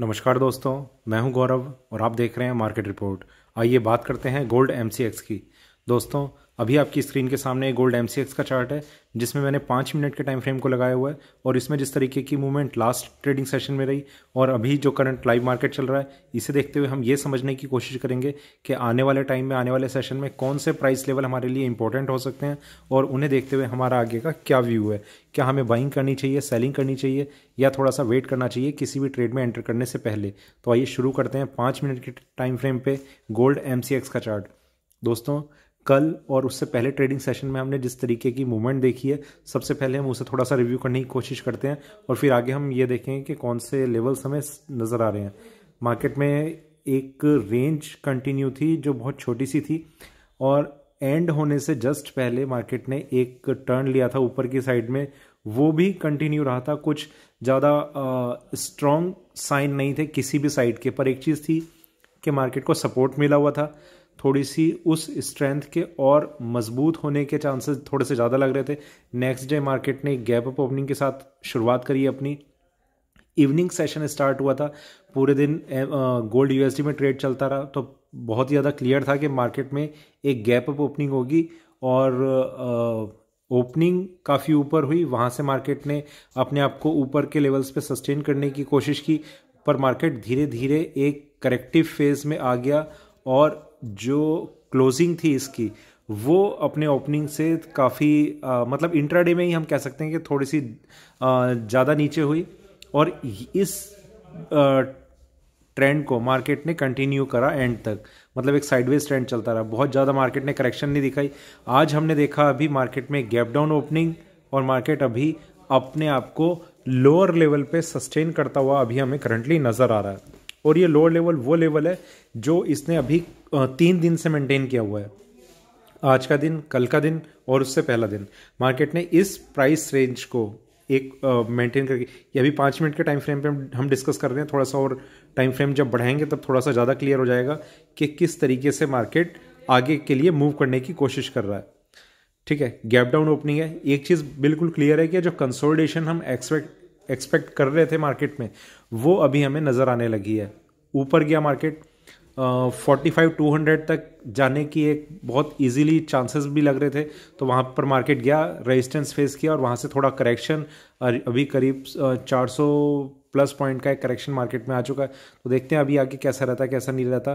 नमस्कार दोस्तों मैं हूं गौरव और आप देख रहे हैं मार्केट रिपोर्ट आइए बात करते हैं गोल्ड एमसीएक्स की दोस्तों अभी आपकी स्क्रीन के सामने एक गोल्ड एम का चार्ट है जिसमें मैंने पाँच मिनट के टाइम फ्रेम को लगाया हुआ है और इसमें जिस तरीके की मूवमेंट लास्ट ट्रेडिंग सेशन में रही और अभी जो करंट लाइव मार्केट चल रहा है इसे देखते हुए हम ये समझने की कोशिश करेंगे कि आने वाले टाइम में आने वाले सेशन में कौन से प्राइस लेवल हमारे लिए इंपॉर्टेंट हो सकते हैं और उन्हें देखते हुए हमारा आगे का क्या व्यू है क्या हमें बाइंग करनी चाहिए सेलिंग करनी चाहिए या थोड़ा सा वेट करना चाहिए किसी भी ट्रेड में एंटर करने से पहले तो आइए शुरू करते हैं पाँच मिनट के टाइम फ्रेम पर गोल्ड एम का चार्ट दोस्तों कल और उससे पहले ट्रेडिंग सेशन में हमने जिस तरीके की मूवमेंट देखी है सबसे पहले हम उसे थोड़ा सा रिव्यू करने की कोशिश करते हैं और फिर आगे हम ये देखेंगे कि कौन से लेवल्स हमें नज़र आ रहे हैं मार्केट में एक रेंज कंटिन्यू थी जो बहुत छोटी सी थी और एंड होने से जस्ट पहले मार्केट ने एक टर्न लिया था ऊपर की साइड में वो भी कंटिन्यू रहा था कुछ ज़्यादा स्ट्रॉन्ग साइन नहीं थे किसी भी साइड के पर एक चीज़ थी कि मार्केट को सपोर्ट मिला हुआ था थोड़ी सी उस स्ट्रेंथ के और मजबूत होने के चांसेस थोड़े से ज़्यादा लग रहे थे नेक्स्ट डे मार्केट ने गैप अप ओपनिंग के साथ शुरुआत करी अपनी इवनिंग सेशन स्टार्ट हुआ था पूरे दिन गोल्ड यूएसडी में ट्रेड चलता रहा तो बहुत ही ज़्यादा क्लियर था कि मार्केट में एक गैप अप ओपनिंग होगी और ओपनिंग काफ़ी ऊपर हुई वहाँ से मार्केट ने अपने आप को ऊपर के लेवल्स पे सस्टेन करने की कोशिश की पर मार्केट धीरे धीरे एक करेक्टिव फेज में आ गया और जो क्लोजिंग थी इसकी वो अपने ओपनिंग से काफ़ी मतलब इंट्राडे में ही हम कह सकते हैं कि थोड़ी सी ज़्यादा नीचे हुई और इस आ, ट्रेंड को मार्केट ने कंटिन्यू करा एंड तक मतलब एक साइडवेज ट्रेंड चलता रहा बहुत ज़्यादा मार्केट ने करेक्शन नहीं दिखाई आज हमने देखा अभी मार्केट में गैप डाउन ओपनिंग और मार्केट अभी अपने आप को लोअर लेवल पे सस्टेन करता हुआ अभी हमें करंटली नज़र आ रहा है और ये लोअर लेवल वो लेवल है जो इसने अभी तीन दिन से मेंटेन किया हुआ है आज का दिन कल का दिन और उससे पहला दिन मार्केट ने इस प्राइस रेंज को एक मेंटेन करके ये अभी पाँच मिनट के टाइम फ्रेम पे हम डिस्कस कर रहे हैं थोड़ा सा और टाइम फ्रेम जब बढ़ाएंगे तब थोड़ा सा ज़्यादा क्लियर हो जाएगा कि किस तरीके से मार्केट आगे के लिए मूव करने की कोशिश कर रहा है ठीक है गैप डाउन ओपनिंग है एक चीज़ बिल्कुल क्लियर है कि जो कंसोलिडेशन हम एक्सपेक्ट एक्सपेक्ट कर रहे थे मार्केट में वो अभी हमें नज़र आने लगी है ऊपर गया market forty five two hundred तक जाने की एक बहुत इजीली चांसेस भी लग रहे थे तो वहाँ पर मार्केट गया रेजिस्टेंस फेस किया और वहाँ से थोड़ा करेक्शन अभी करीब चार सौ प्लस पॉइंट का एक करेक्शन मार्केट में आ चुका है तो देखते हैं अभी आके कैसा रहता है कैसा नहीं रहता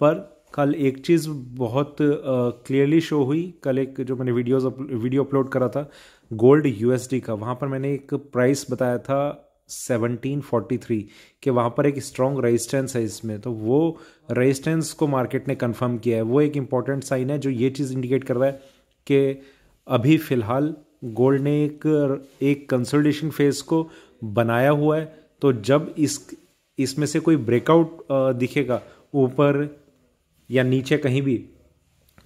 पर कल एक चीज़ बहुत क्लियरली शो हुई कल एक जो मैंने वीडियोज वीडियो अपलोड करा था गोल्ड यूएसडी का वहाँ पर मैंने एक प्राइस बताया था 1743 कि वहाँ पर एक स्ट्रॉन्ग रेजिस्टेंस है इसमें तो वो रेजिस्टेंस को मार्केट ने कंफर्म किया है वो एक इम्पॉर्टेंट साइन है जो ये चीज़ इंडिकेट कर रहा है कि अभी फ़िलहाल गोल्ड ने एक एक कंसल्टेशन फेज को बनाया हुआ है तो जब इस इसमें से कोई ब्रेकआउट दिखेगा ऊपर या नीचे कहीं भी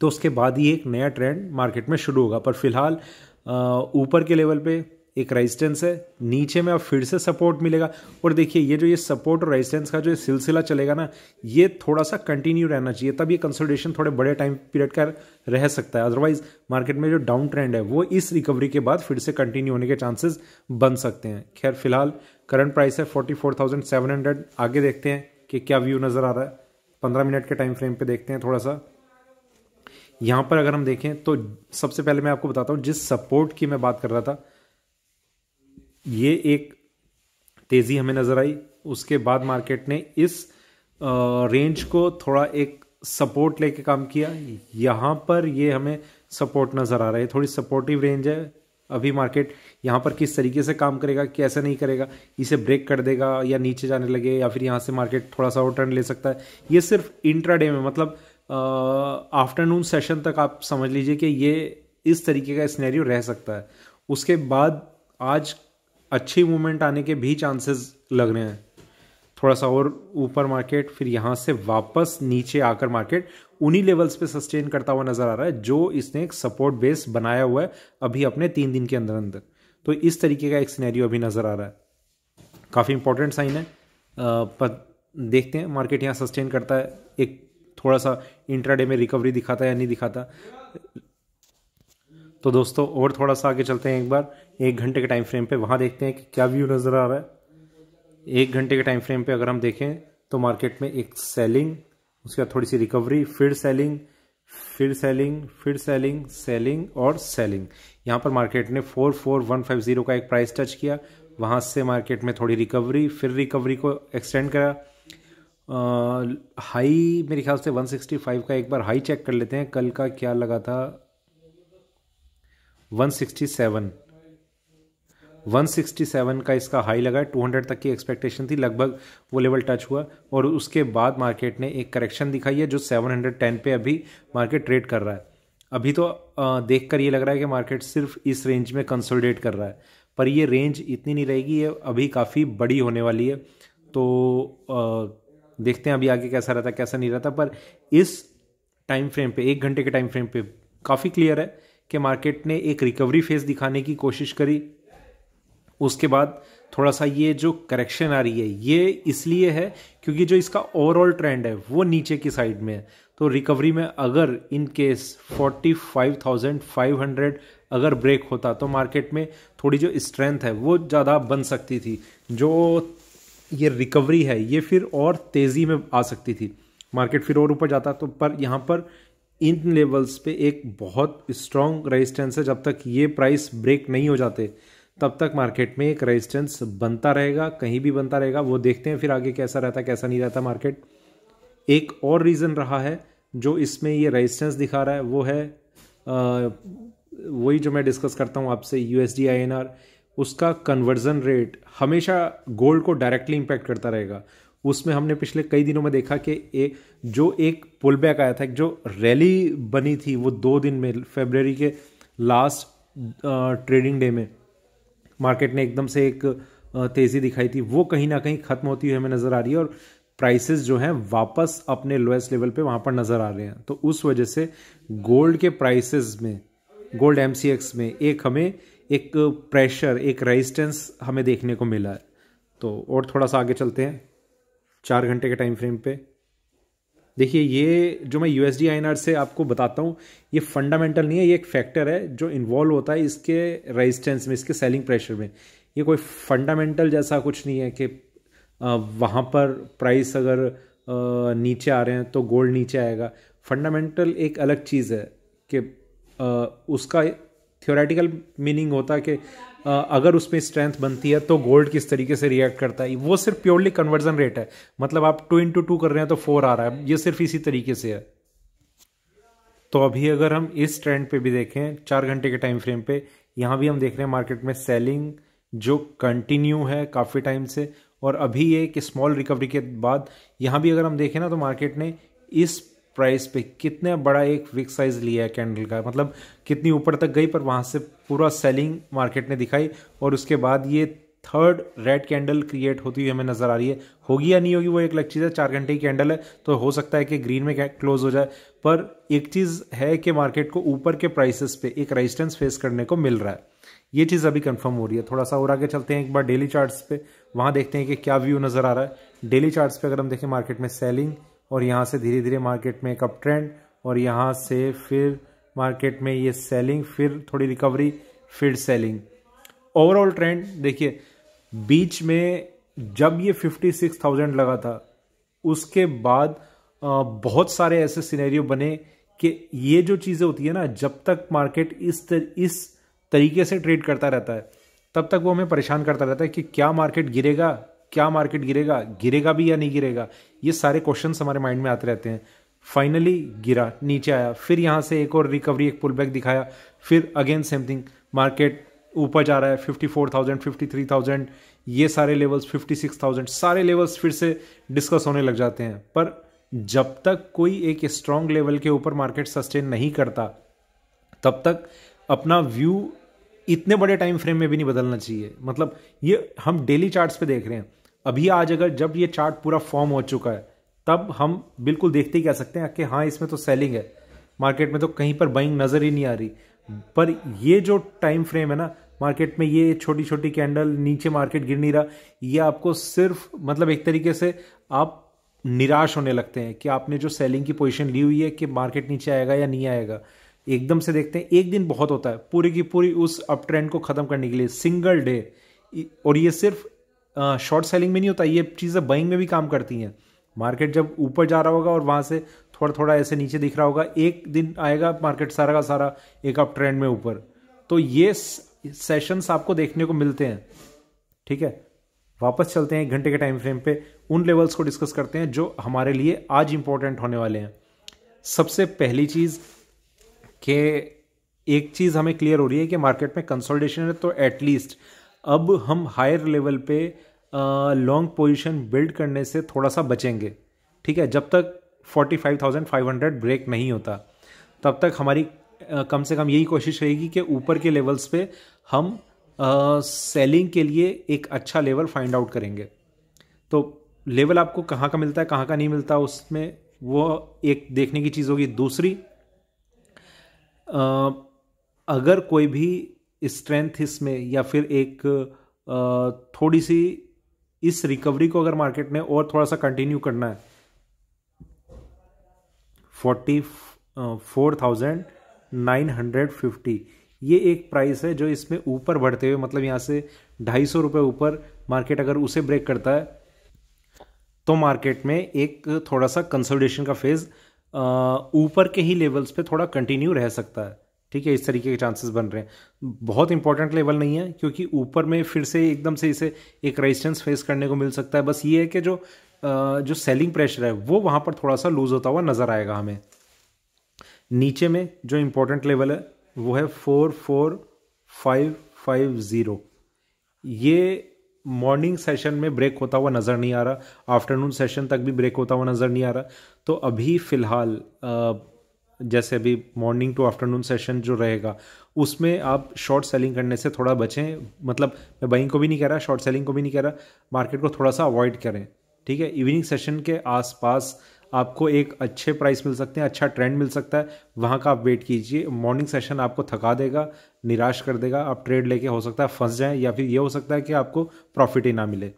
तो उसके बाद ही एक नया ट्रेंड मार्केट में शुरू होगा पर फिलहाल ऊपर के लेवल पे एक रेजिस्टेंस है नीचे में अब फिर से सपोर्ट मिलेगा और देखिए ये जो ये सपोर्ट और रेजिस्टेंस का जो सिलसिला चलेगा ना ये थोड़ा सा कंटिन्यू रहना चाहिए तब ये कंसोलिडेशन थोड़े बड़े टाइम पीरियड का रह सकता है अदरवाइज मार्केट में जो डाउन ट्रेंड है वो इस रिकवरी के बाद फिर से कंटिन्यू होने के चांसेस बन सकते हैं खैर फिलहाल करंट प्राइस है forty four thousand seven hundred आगे देखते हैं कि क्या व्यू नज़र आ रहा है पंद्रह मिनट के टाइम फ्रेम पर देखते हैं थोड़ा सा यहाँ पर अगर हम देखें तो सबसे पहले मैं आपको बताता हूँ जिस सपोर्ट की मैं बात कर रहा था ये एक तेज़ी हमें नज़र आई उसके बाद मार्केट ने इस रेंज को थोड़ा एक सपोर्ट लेके काम किया यहाँ पर ये हमें सपोर्ट नज़र आ रहा है थोड़ी सपोर्टिव रेंज है अभी मार्केट यहाँ पर किस तरीके से काम करेगा कैसे नहीं करेगा इसे ब्रेक कर देगा या नीचे जाने लगे या फिर यहाँ से मार्केट थोड़ा सा और टर्न ले सकता है ये सिर्फ इंट्राडे में मतलब आफ्टरनून सेशन तक आप समझ लीजिए कि ये इस तरीके का स्नैरियो रह सकता है उसके बाद आज अच्छी मूवमेंट आने के भी चांसेस लग रहे हैं थोड़ा सा और ऊपर मार्केट फिर यहाँ से वापस नीचे आकर मार्केट उन्हीं लेवल्स पे सस्टेन करता हुआ नज़र आ रहा है जो इसने एक सपोर्ट बेस बनाया हुआ है अभी अपने तीन दिन के अंदर अंदर तो इस तरीके का एक सिनेरियो अभी नज़र आ रहा है काफ़ी इंपॉर्टेंट साइन है पर देखते हैं मार्केट यहाँ सस्टेन करता है एक थोड़ा सा इंट्राडे में रिकवरी दिखाता है या नहीं दिखाता तो दोस्तों और थोड़ा सा आगे चलते हैं एक बार एक घंटे के टाइम फ्रेम पे वहाँ देखते हैं कि क्या व्यू नज़र आ रहा है एक घंटे के टाइम फ्रेम पे अगर हम देखें तो मार्केट में एक सेलिंग उसके बाद थोड़ी सी रिकवरी फिर सेलिंग फिर सेलिंग फिर सेलिंग सेलिंग और सेलिंग यहाँ पर मार्केट ने four four one five zero का एक प्राइस टच किया वहाँ से मार्केट में थोड़ी रिकवरी फिर रिकवरी को एक्सटेंड करा हाई मेरे ख्याल से 165 का एक बार हाई चेक कर लेते हैं कल का क्या लगा था 167 167 का इसका हाई लगा 200 तक की एक्सपेक्टेशन थी लगभग वो लेवल टच हुआ और उसके बाद मार्केट ने एक करेक्शन दिखाई है जो 710 पे अभी मार्केट ट्रेड कर रहा है अभी तो देख कर ये लग रहा है कि मार्केट सिर्फ इस रेंज में कंसोलिडेट कर रहा है पर ये रेंज इतनी नहीं रहेगी ये अभी काफ़ी बड़ी होने वाली है तो देखते हैं अभी आगे कैसा रहता कैसा नहीं रहता पर इस टाइम फ्रेम पे एक घंटे के टाइम फ्रेम पे काफ़ी क्लियर है कि मार्केट ने एक रिकवरी फेज दिखाने की कोशिश करी उसके बाद थोड़ा सा ये जो करेक्शन आ रही है ये इसलिए है क्योंकि जो इसका ओवरऑल ट्रेंड है वो नीचे की साइड में है तो रिकवरी में अगर इन केस 45,500 अगर ब्रेक होता तो मार्केट में थोड़ी जो स्ट्रेंथ है वो ज़्यादा बन सकती थी जो ये रिकवरी है ये फिर और तेज़ी में आ सकती थी मार्केट फिर और ऊपर जाता तो पर यहाँ पर इन लेवल्स पे एक बहुत स्ट्रॉन्ग रेजिस्टेंस है जब तक ये प्राइस ब्रेक नहीं हो जाते तब तक मार्केट में एक रेजिस्टेंस बनता रहेगा कहीं भी बनता रहेगा वो देखते हैं फिर आगे कैसा रहता कैसा नहीं रहता मार्केट एक और रीज़न रहा है जो इसमें ये रेजिस्टेंस दिखा रहा है वो है वही जो मैं डिस्कस करता हूँ आपसे U S I N R उसका कन्वर्जन रेट हमेशा गोल्ड को डायरेक्टली इम्पैक्ट करता रहेगा उसमें हमने पिछले कई दिनों में देखा कि ए, जो एक पुल बैक आया था जो रैली बनी थी वो दो दिन में फेबररी के लास्ट ट्रेडिंग डे में मार्केट ने एकदम से एक तेज़ी दिखाई थी वो कहीं ना कहीं ख़त्म होती हुई हमें नज़र आ रही है और प्राइसेस जो हैं वापस अपने लोएस्ट लेवल पे वहाँ पर नज़र आ रहे हैं तो उस वजह से गोल्ड के प्राइसेस में गोल्ड एम में एक हमें एक प्रेशर एक रेजिस्टेंस हमें देखने को मिला है तो और थोड़ा सा आगे चलते हैं चार घंटे के टाइम फ्रेम पे देखिए ये जो मैं यू एस से आपको बताता हूँ ये फंडामेंटल नहीं है ये एक फैक्टर है जो इन्वॉल्व होता है इसके रेजिस्टेंस में इसके सेलिंग प्रेशर में ये कोई फंडामेंटल जैसा कुछ नहीं है कि वहाँ पर प्राइस अगर नीचे आ रहे हैं तो गोल्ड नीचे आएगा फंडामेंटल एक अलग चीज़ है कि उसका थियोरेटिकल मीनिंग होता है कि अगर उसमें स्ट्रेंथ बनती है तो गोल्ड किस तरीके से रिएक्ट करता है वो सिर्फ प्योरली कन्वर्जन रेट है मतलब आप टू इंटू टू कर रहे हैं तो फोर आ रहा है ये सिर्फ इसी तरीके से है तो अभी अगर हम इस ट्रेंड पे भी देखें चार घंटे के टाइम फ्रेम पे यहाँ भी हम देख रहे हैं मार्केट में सेलिंग जो कंटिन्यू है काफ़ी टाइम से और अभी एक स्मॉल रिकवरी के बाद यहाँ भी अगर हम देखें ना तो मार्केट ने इस प्राइस पे कितने बड़ा एक विक साइज लिया है कैंडल का मतलब कितनी ऊपर तक गई पर वहाँ से पूरा सेलिंग मार्केट ने दिखाई और उसके बाद ये थर्ड रेड कैंडल क्रिएट होती हुई हमें नज़र आ रही है होगी या नहीं होगी वो एक अलग चीज़ है चार घंटे की कैंडल है तो हो सकता है कि ग्रीन में क्लोज हो जाए पर एक चीज़ है कि मार्केट को ऊपर के प्राइसेस पे एक रेजिस्टेंस फेस करने को मिल रहा है ये चीज़ अभी कंफर्म हो रही है थोड़ा सा और आगे चलते हैं एक बार डेली चार्ट्स पे वहाँ देखते हैं कि क्या व्यू नज़र आ रहा है डेली चार्ट्स पे अगर हम देखें मार्केट में सेलिंग और यहाँ से धीरे धीरे मार्केट में एक अप ट्रेंड और यहाँ से फिर मार्केट में ये सेलिंग फिर थोड़ी रिकवरी फिर सेलिंग ओवरऑल ट्रेंड देखिए बीच में जब ये फिफ्टी सिक्स थाउजेंड लगा था उसके बाद बहुत सारे ऐसे सिनेरियो बने कि ये जो चीज़ें होती है ना जब तक मार्केट इस तर, इस तरीके से ट्रेड करता रहता है तब तक वो हमें परेशान करता रहता है कि क्या मार्केट गिरेगा क्या मार्केट गिरेगा गिरेगा भी या नहीं गिरेगा ये सारे क्वेश्चन हमारे माइंड में आते रहते हैं फाइनली गिरा नीचे आया फिर यहाँ से एक और रिकवरी एक पुल बैक दिखाया फिर अगेन सेम थिंग मार्केट ऊपर जा रहा है fifty four thousand fifty three thousand ये सारे लेवल्स फिफ्टी सिक्स थाउजेंड सारे लेवल्स फिर से डिस्कस होने लग जाते हैं पर जब तक कोई एक स्ट्रांग लेवल के ऊपर मार्केट सस्टेन नहीं करता तब तक अपना व्यू इतने बड़े टाइम फ्रेम में भी नहीं बदलना चाहिए मतलब ये हम डेली चार्ट्स पे देख रहे हैं अभी आज अगर जब ये चार्ट पूरा फॉर्म हो चुका है तब हम बिल्कुल देखते ही कह सकते हैं कि हाँ इसमें तो सेलिंग है मार्केट में तो कहीं पर बाइंग नज़र ही नहीं आ रही पर ये जो टाइम फ्रेम है ना मार्केट में ये छोटी छोटी कैंडल नीचे मार्केट गिर नहीं रहा ये आपको सिर्फ मतलब एक तरीके से आप निराश होने लगते हैं कि आपने जो सेलिंग की पोजीशन ली हुई है कि मार्केट नीचे आएगा या नहीं आएगा एकदम से देखते हैं एक दिन बहुत होता है पूरी की पूरी उस अप ट्रेंड को ख़त्म करने के लिए सिंगल डे और ये सिर्फ शॉर्ट सेलिंग में नहीं होता ये चीज़ें बाइंग में भी काम करती हैं मार्केट जब ऊपर जा रहा होगा और वहाँ से थोड़ा थोड़ा ऐसे नीचे दिख रहा होगा एक दिन आएगा मार्केट सारा का सारा एक अप ट्रेंड में ऊपर तो ये सेशंस आपको देखने को मिलते हैं ठीक है वापस चलते हैं एक घंटे के टाइम फ्रेम पे उन लेवल्स को डिस्कस करते हैं जो हमारे लिए आज इंपॉर्टेंट होने वाले हैं सबसे पहली चीज़ के एक चीज़ हमें क्लियर हो रही है कि मार्केट में कंसोलिडेशन है तो एटलीस्ट अब हम हायर लेवल पे लॉन्ग पोजीशन बिल्ड करने से थोड़ा सा बचेंगे ठीक है जब तक 45,500 ब्रेक नहीं होता तब तक हमारी आ, कम से कम यही कोशिश रहेगी कि ऊपर के लेवल्स पे हम सेलिंग के लिए एक अच्छा लेवल फाइंड आउट करेंगे तो लेवल आपको कहाँ का मिलता है कहाँ का नहीं मिलता उसमें वो एक देखने की चीज़ होगी दूसरी आ, अगर कोई भी स्ट्रेंथ इसमें या फिर एक थोड़ी सी इस रिकवरी को अगर मार्केट ने और थोड़ा सा कंटिन्यू करना है forty four thousand nine hundred fifty ये एक प्राइस है जो इसमें ऊपर बढ़ते हुए मतलब यहाँ से ढाई सौ रुपये ऊपर मार्केट अगर उसे ब्रेक करता है तो मार्केट में एक थोड़ा सा कंसोलिडेशन का फेज़ ऊपर के ही लेवल्स पे थोड़ा कंटिन्यू रह सकता है ठीक है इस तरीके के चांसेस बन रहे हैं बहुत इंपॉर्टेंट लेवल नहीं है क्योंकि ऊपर में फिर से एकदम से इसे एक रेजिस्टेंस फेस करने को मिल सकता है बस ये है कि जो जो सेलिंग प्रेशर है वो वहाँ पर थोड़ा सा लूज होता हुआ नज़र आएगा हमें नीचे में जो इम्पोर्टेंट लेवल है वो है four four five five zero ये मॉर्निंग सेशन में ब्रेक होता हुआ नज़र नहीं आ रहा आफ्टरनून सेशन तक भी ब्रेक होता हुआ नज़र नहीं आ रहा तो अभी फ़िलहाल जैसे अभी मॉर्निंग टू आफ्टरनून सेशन जो रहेगा उसमें आप शॉर्ट सेलिंग करने से थोड़ा बचें मतलब मैं बाइंग को भी नहीं कह रहा शॉर्ट सेलिंग को भी नहीं कह रहा मार्केट को थोड़ा सा अवॉइड करें ठीक है इवनिंग सेशन के आसपास आपको एक अच्छे प्राइस मिल सकते हैं अच्छा ट्रेंड मिल सकता है वहाँ का आप वेट कीजिए मॉर्निंग सेशन आपको थका देगा निराश कर देगा आप ट्रेड लेके हो सकता है फंस जाएं या फिर ये हो सकता है कि आपको प्रॉफिट ही ना मिले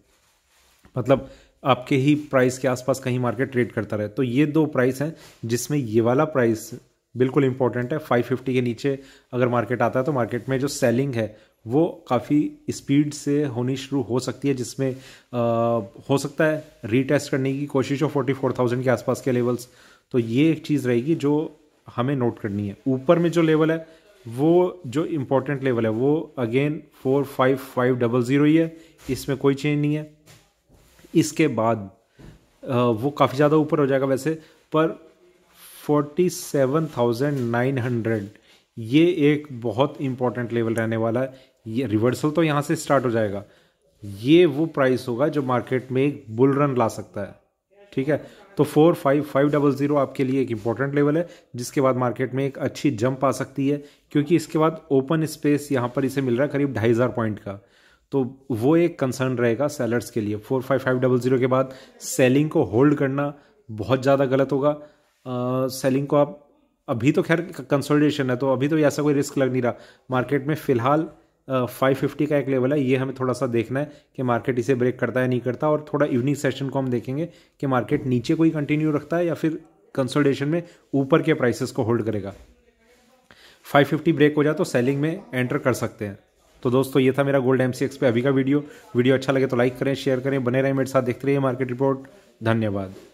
मतलब आपके ही प्राइस के आसपास कहीं मार्केट ट्रेड करता रहे तो ये दो प्राइस हैं जिसमें ये वाला प्राइस बिल्कुल इंपॉर्टेंट है 550 के नीचे अगर मार्केट आता है तो मार्केट में जो सेलिंग है वो काफ़ी स्पीड से होनी शुरू हो सकती है जिसमें आ, हो सकता है रीटेस्ट करने की कोशिश हो 44,000 के आसपास के लेवल्स तो ये एक चीज़ रहेगी जो हमें नोट करनी है ऊपर में जो लेवल है वो जो इम्पोर्टेंट लेवल है वो again four five five double zero ही है इसमें कोई चेंज नहीं है इसके बाद वो काफ़ी ज़्यादा ऊपर हो जाएगा वैसे पर forty seven thousand nine hundred ये एक बहुत इंपॉर्टेंट लेवल रहने वाला है ये रिवर्सल तो यहाँ से स्टार्ट हो जाएगा ये वो प्राइस होगा जो मार्केट में एक बुल रन ला सकता है ठीक है तो four five five double zero आपके लिए एक इंपॉर्टेंट लेवल है जिसके बाद मार्केट में एक अच्छी जंप आ सकती है क्योंकि इसके बाद ओपन स्पेस यहाँ पर इसे मिल रहा है करीब ढाई हज़ार पॉइंट का तो वो एक कंसर्न रहेगा सेलर्स के लिए four five five double zero के बाद सेलिंग को होल्ड करना बहुत ज़्यादा गलत होगा सेलिंग uh, को आप अभी तो खैर कंसोलिडेशन है तो अभी तो ऐसा कोई रिस्क लग नहीं रहा मार्केट में फ़िलहाल फाइव फिफ्टी का एक लेवल है ये हमें थोड़ा सा देखना है कि मार्केट इसे ब्रेक करता है नहीं करता और थोड़ा इवनिंग सेशन को हम देखेंगे कि मार्केट नीचे कोई कंटिन्यू रखता है या फिर कंसोलिडेशन में ऊपर के प्राइसेस को होल्ड करेगा 550 ब्रेक हो जाए तो सेलिंग में एंटर कर सकते हैं तो दोस्तों ये था मेरा गोल्ड एम पे अभी का वीडियो वीडियो अच्छा लगे तो लाइक करें शेयर करें बने रहें मेरे साथ देखते रहिए मार्केट रिपोर्ट धन्यवाद